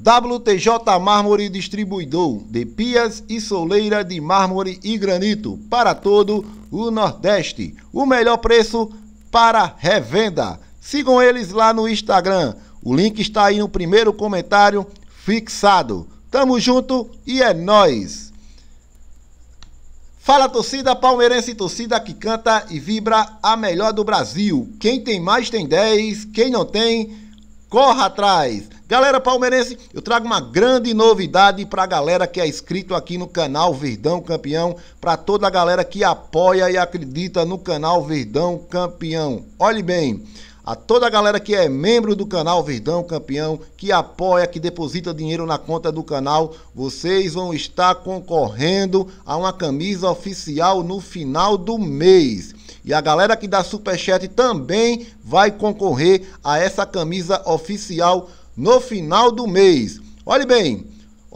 WTJ Mármore Distribuidor de pias e soleira de mármore e granito para todo o Nordeste. O melhor preço para revenda. Sigam eles lá no Instagram. O link está aí no primeiro comentário fixado. Tamo junto e é nós. Fala torcida palmeirense, torcida que canta e vibra a melhor do Brasil. Quem tem mais tem 10, quem não tem corra atrás. Galera palmeirense, eu trago uma grande novidade para a galera que é inscrito aqui no canal Verdão Campeão, para toda a galera que apoia e acredita no canal Verdão Campeão. Olhe bem, a toda a galera que é membro do canal Verdão Campeão, que apoia, que deposita dinheiro na conta do canal, vocês vão estar concorrendo a uma camisa oficial no final do mês. E a galera que dá superchat também vai concorrer a essa camisa oficial no final do mês. Olhe bem,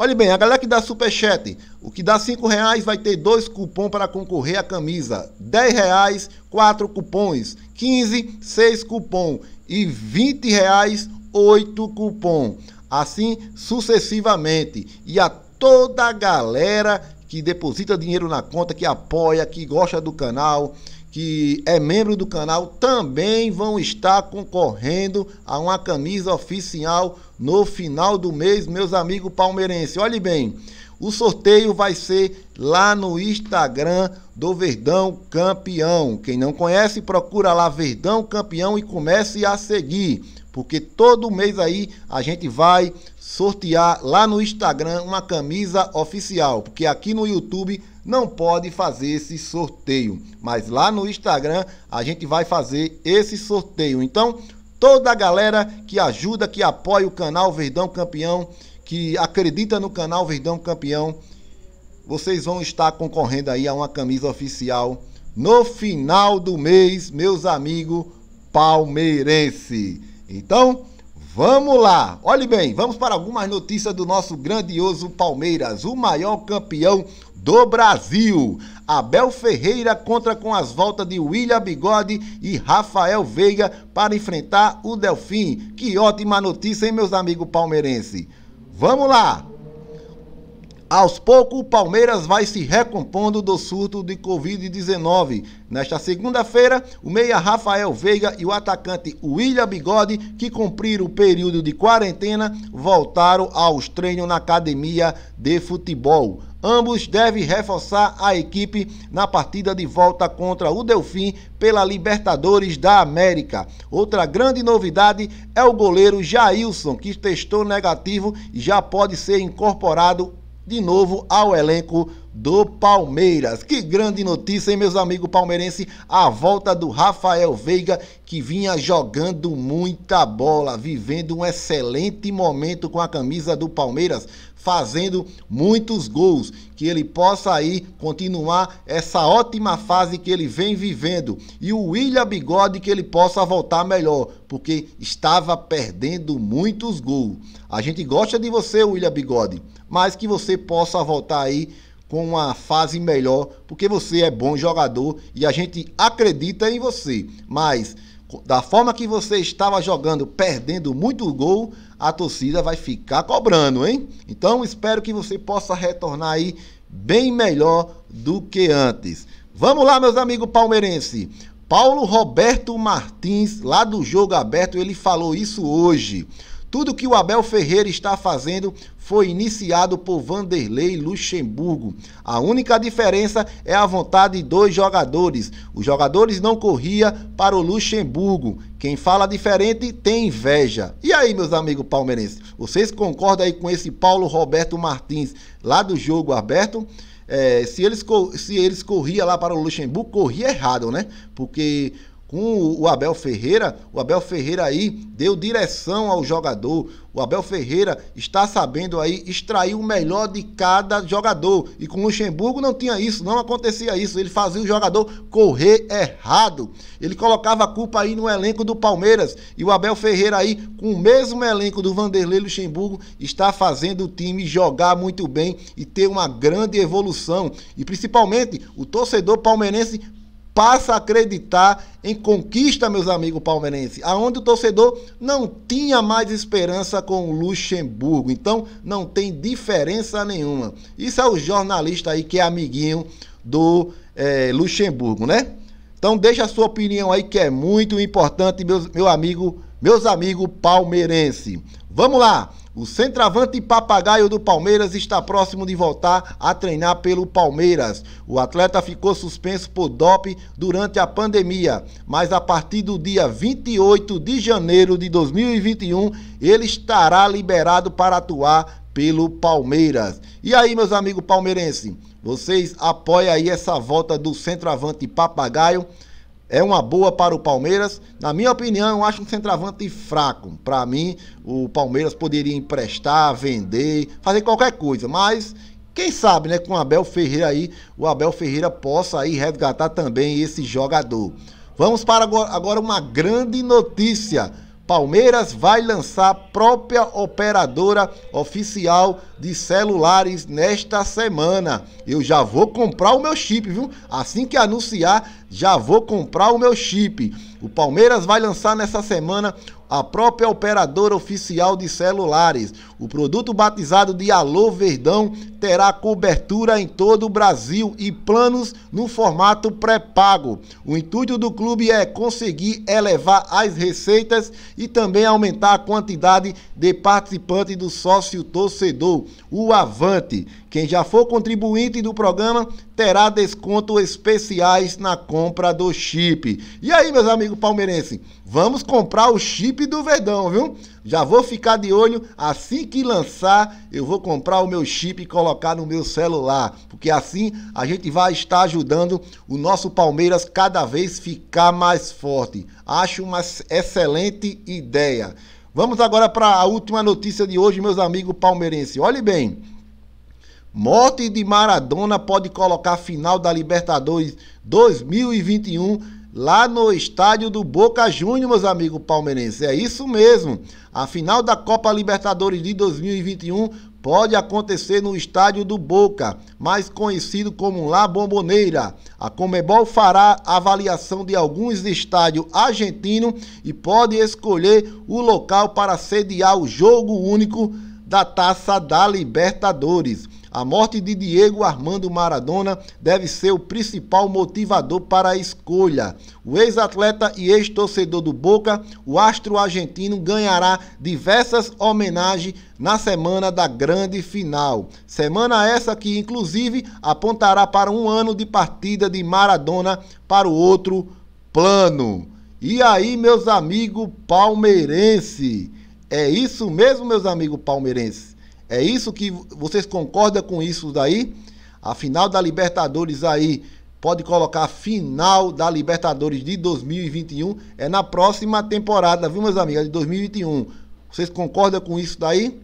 Olhe bem, a galera que dá superchat, o que dá 5 reais vai ter dois cupons para concorrer à camisa. 10 reais, 4 cupons. 15, 6 cupons. E 20 reais, 8 cupons. Assim sucessivamente. E a toda a galera que deposita dinheiro na conta, que apoia, que gosta do canal, que é membro do canal, também vão estar concorrendo a uma camisa oficial no final do mês, meus amigos palmeirenses. Olhe bem, o sorteio vai ser lá no Instagram do Verdão Campeão. Quem não conhece, procura lá Verdão Campeão e comece a seguir, porque todo mês aí a gente vai sortear lá no Instagram uma camisa oficial, porque aqui no YouTube não pode fazer esse sorteio, mas lá no Instagram a gente vai fazer esse sorteio. Então, toda a galera que ajuda, que apoia o canal Verdão Campeão, que acredita no canal Verdão Campeão. Vocês vão estar concorrendo aí a uma camisa oficial no final do mês, meus amigos palmeirense. Então, vamos lá. Olhe bem, vamos para algumas notícias do nosso grandioso Palmeiras, o maior campeão do Brasil. Abel Ferreira contra com as voltas de William Bigode e Rafael Veiga para enfrentar o Delfim. Que ótima notícia, hein, meus amigos palmeirenses? Vamos lá! Aos poucos, o Palmeiras vai se recompondo do surto de Covid-19. Nesta segunda-feira, o meia Rafael Veiga e o atacante William Bigode, que cumpriram o período de quarentena, voltaram aos treinos na academia de futebol. Ambos devem reforçar a equipe na partida de volta contra o Delfim pela Libertadores da América. Outra grande novidade é o goleiro Jailson, que testou negativo e já pode ser incorporado de novo ao elenco do Palmeiras. Que grande notícia, hein, meus amigos palmeirenses? A volta do Rafael Veiga, que vinha jogando muita bola, vivendo um excelente momento com a camisa do Palmeiras, fazendo muitos gols. Que ele possa aí continuar essa ótima fase que ele vem vivendo. E o William Bigode, que ele possa voltar melhor, porque estava perdendo muitos gols. A gente gosta de você, William Bigode, mas que você possa voltar aí com uma fase melhor, porque você é bom jogador e a gente acredita em você. Mas da forma que você estava jogando, perdendo muito gol, a torcida vai ficar cobrando, hein? Então espero que você possa retornar aí bem melhor do que antes. Vamos lá, meus amigos palmeirense. Paulo Roberto Martins, lá do Jogo Aberto, ele falou isso hoje. Tudo que o Abel Ferreira está fazendo foi iniciado por Vanderlei Luxemburgo. A única diferença é a vontade dos jogadores. Os jogadores não corria para o Luxemburgo. Quem fala diferente tem inveja. E aí, meus amigos palmeirenses, vocês concordam aí com esse Paulo Roberto Martins lá do jogo aberto? É, se, eles, se eles corria lá para o Luxemburgo, corria errado, né? Porque com o Abel Ferreira, o Abel Ferreira aí deu direção ao jogador. O Abel Ferreira está sabendo aí extrair o melhor de cada jogador. E com o Luxemburgo não tinha isso, não acontecia isso. Ele fazia o jogador correr errado. Ele colocava a culpa aí no elenco do Palmeiras. E o Abel Ferreira aí, com o mesmo elenco do Vanderlei Luxemburgo, está fazendo o time jogar muito bem e ter uma grande evolução. E principalmente o torcedor palmeirense passa a acreditar em conquista, meus amigos palmeirenses, aonde o torcedor não tinha mais esperança com o Luxemburgo. Então, não tem diferença nenhuma. Isso é o jornalista aí que é amiguinho do é, Luxemburgo, né? Então, deixa a sua opinião aí que é muito importante, meus, meu amigo, meus amigos palmeirenses. Vamos lá! O centroavante papagaio do Palmeiras está próximo de voltar a treinar pelo Palmeiras. O atleta ficou suspenso por DOP durante a pandemia, mas a partir do dia 28 de janeiro de 2021, ele estará liberado para atuar pelo Palmeiras. E aí, meus amigos palmeirenses, vocês apoiam aí essa volta do centroavante papagaio? é uma boa para o Palmeiras. Na minha opinião, eu acho um centroavante fraco. Para mim, o Palmeiras poderia emprestar, vender, fazer qualquer coisa, mas quem sabe, né, com o Abel Ferreira aí, o Abel Ferreira possa aí resgatar também esse jogador. Vamos para agora uma grande notícia. Palmeiras vai lançar própria operadora oficial de celulares nesta semana. Eu já vou comprar o meu chip, viu? Assim que anunciar, já vou comprar o meu chip. O Palmeiras vai lançar nessa semana a própria operadora oficial de celulares. O produto batizado de Alô Verdão terá cobertura em todo o Brasil e planos no formato pré-pago. O intuito do clube é conseguir elevar as receitas e também aumentar a quantidade de participantes do sócio torcedor, o Avante. Quem já for contribuinte do programa terá descontos especiais na compra do chip. E aí, meus amigos palmeirenses, vamos comprar o chip do Verdão, viu? Já vou ficar de olho assim que lançar, eu vou comprar o meu chip e colocar no meu celular, porque assim a gente vai estar ajudando o nosso Palmeiras cada vez ficar mais forte. Acho uma excelente ideia. Vamos agora para a última notícia de hoje, meus amigos palmeirenses. Olhe bem, Morte de Maradona pode colocar final da Libertadores 2021 lá no estádio do Boca Juniors, meus amigos palmeirenses. É isso mesmo. A final da Copa Libertadores de 2021 pode acontecer no estádio do Boca, mais conhecido como La Bomboneira. A Comebol fará avaliação de alguns estádios argentinos e pode escolher o local para sediar o jogo único da Taça da Libertadores. A morte de Diego Armando Maradona deve ser o principal motivador para a escolha. O ex-atleta e ex-torcedor do Boca, o astro argentino ganhará diversas homenagens na semana da grande final. Semana essa que, inclusive, apontará para um ano de partida de Maradona para o outro plano. E aí, meus amigos palmeirense? É isso mesmo, meus amigos palmeirense? É isso que vocês concordam com isso daí? A final da Libertadores aí pode colocar final da Libertadores de 2021 é na próxima temporada, viu meus amigos, de 2021. Vocês concordam com isso daí?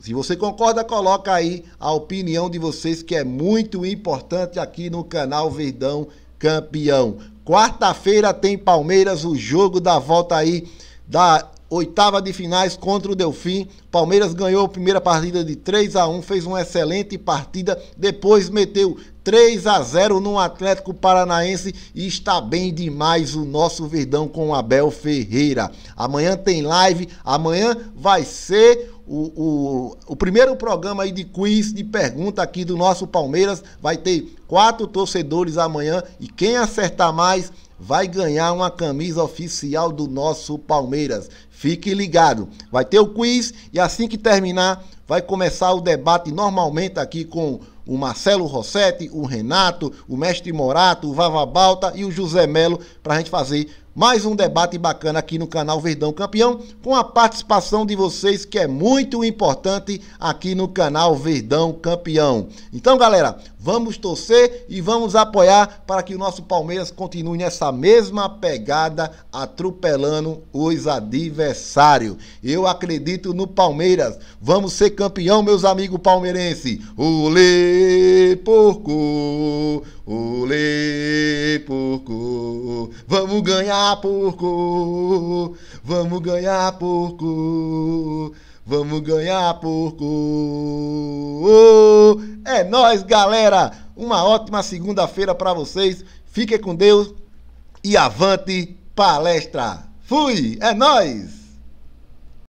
Se você concorda, coloca aí a opinião de vocês que é muito importante aqui no canal Verdão Campeão. Quarta-feira tem Palmeiras, o jogo da volta aí da oitava de finais contra o Delfim. Palmeiras ganhou a primeira partida de 3 a 1, fez uma excelente partida, depois meteu 3 a 0 no Atlético Paranaense e está bem demais o nosso Verdão com Abel Ferreira. Amanhã tem live, amanhã vai ser o, o, o, primeiro programa aí de quiz de pergunta aqui do nosso Palmeiras. Vai ter quatro torcedores amanhã e quem acertar mais vai ganhar uma camisa oficial do nosso Palmeiras. Fique ligado. Vai ter o quiz e assim que terminar, vai começar o debate normalmente aqui com o Marcelo Rossetti, o Renato, o Mestre Morato, o Vava Balta e o José Melo para a gente fazer mais um debate bacana aqui no canal Verdão Campeão, com a participação de vocês que é muito importante aqui no canal Verdão Campeão. Então, galera, vamos torcer e vamos apoiar para que o nosso Palmeiras continue nessa mesma pegada, atropelando os adversários. Eu acredito no Palmeiras. Vamos ser campeão, meus amigos palmeirenses. Olê, porco! Olê, porco! Vamos ganhar! ganhar porco, vamos ganhar porco, vamos ganhar porco. É nós, galera. Uma ótima segunda-feira para vocês. Fiquem com Deus e avante palestra. Fui, é nós.